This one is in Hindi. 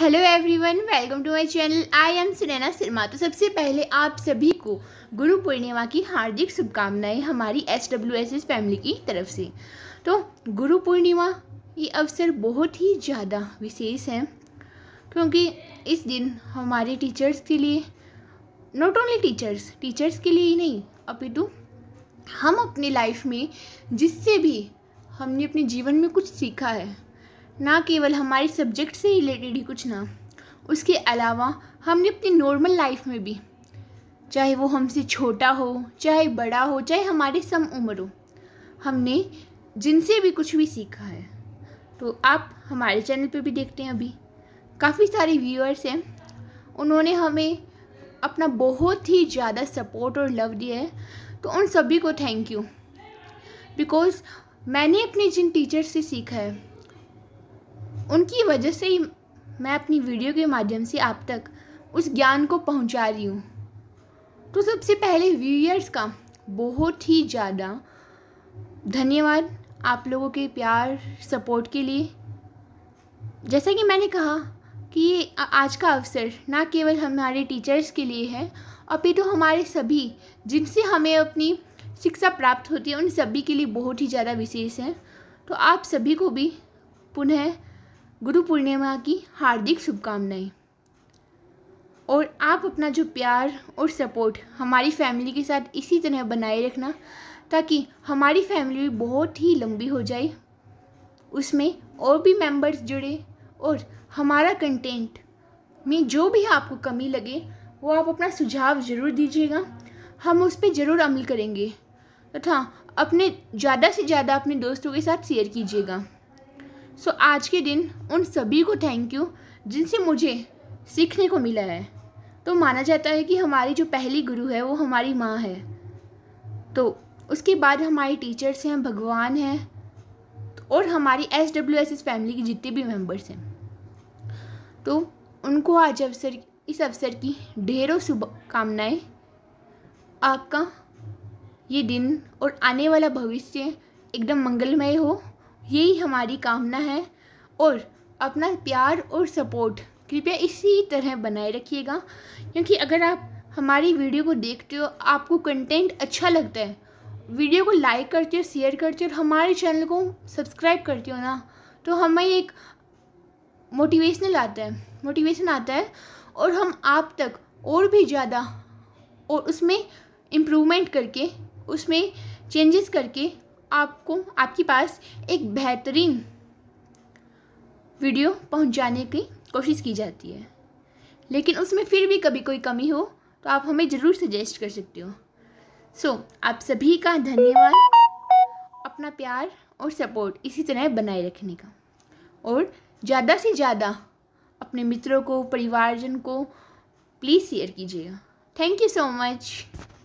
hello everyone welcome to my channel I am Sunaina Sharma तो सबसे पहले आप सभी को गुरु पूर्णिमा की हार्दिक शुभकामनाएं हमारी S W S S family की तरफ से तो गुरु पूर्णिमा ये अवसर बहुत ही ज़्यादा विशेष है क्योंकि इस दिन हमारे टीचर्स के लिए नॉट ओनली टीचर्स टीचर्स के लिए ही नहीं अपितु हम अपनी लाइफ में जिससे भी हमने अपने जीवन में कुछ सीखा है ना केवल हमारे सब्जेक्ट से रिलेटेड ही कुछ ना उसके अलावा हमने अपनी नॉर्मल लाइफ में भी चाहे वो हमसे छोटा हो चाहे बड़ा हो चाहे हमारे सम उम्र हो हमने जिनसे भी कुछ भी सीखा है तो आप हमारे चैनल पे भी देखते हैं अभी काफ़ी सारे व्यूअर्स हैं उन्होंने हमें अपना बहुत ही ज़्यादा सपोर्ट और लव दिया है तो उन सभी को थैंक यू बिकॉज़ मैंने अपने जिन टीचर्स से सीखा है उनकी वजह से ही मैं अपनी वीडियो के माध्यम से आप तक उस ज्ञान को पहुंचा रही हूँ तो सबसे पहले व्यूअर्स का बहुत ही ज़्यादा धन्यवाद आप लोगों के प्यार सपोर्ट के लिए जैसा कि मैंने कहा कि आज का अवसर ना केवल हमारे टीचर्स के लिए है अभी तो हमारे सभी जिनसे हमें अपनी शिक्षा प्राप्त होती है उन सभी के लिए बहुत ही ज़्यादा विशेष है तो आप सभी को भी पुनः गुरु पूर्णिमा की हार्दिक शुभकामनाएं और आप अपना जो प्यार और सपोर्ट हमारी फैमिली के साथ इसी तरह बनाए रखना ताकि हमारी फैमिली बहुत ही लंबी हो जाए उसमें और भी मेंबर्स जुड़े और हमारा कंटेंट में जो भी आपको कमी लगे वो आप अपना सुझाव ज़रूर दीजिएगा हम उस पर ज़रूर अमल करेंगे तथा तो अपने ज़्यादा से ज़्यादा अपने दोस्तों के साथ शेयर कीजिएगा सो आज के दिन उन सभी को थैंक यू जिनसे मुझे सीखने को मिला है तो माना जाता है कि हमारी जो पहली गुरु है वो हमारी माँ है तो उसके बाद हमारी टीचर्स हैं भगवान हैं और हमारी S W S S family की जितने भी मेम्बर्स हैं तो उनको आज अवसर इस अवसर की ढेरों शुभकामनाएँ आपका ये दिन और आने वाला भविष्य एकदम मंगलमय हो यही हमारी कामना है और अपना प्यार और सपोर्ट कृपया इसी तरह बनाए रखिएगा क्योंकि अगर आप हमारी वीडियो को देखते हो आपको कंटेंट अच्छा लगता है वीडियो को लाइक करते हो शेयर करते हो और हमारे चैनल को सब्सक्राइब करते हो ना तो हमें एक मोटिवेशनल आता है मोटिवेशन आता है और हम आप तक और भी ज़्यादा और उसमें इम्प्रूवमेंट करके उसमें चेंजेस करके आपको आपके पास एक बेहतरीन वीडियो पहुंचाने की कोशिश की जाती है लेकिन उसमें फिर भी कभी कोई कमी हो तो आप हमें ज़रूर सजेस्ट कर सकते हो सो so, आप सभी का धन्यवाद अपना प्यार और सपोर्ट इसी तरह बनाए रखने का और ज़्यादा से ज़्यादा अपने मित्रों को परिवारजन को प्लीज़ शेयर कीजिएगा थैंक यू सो मच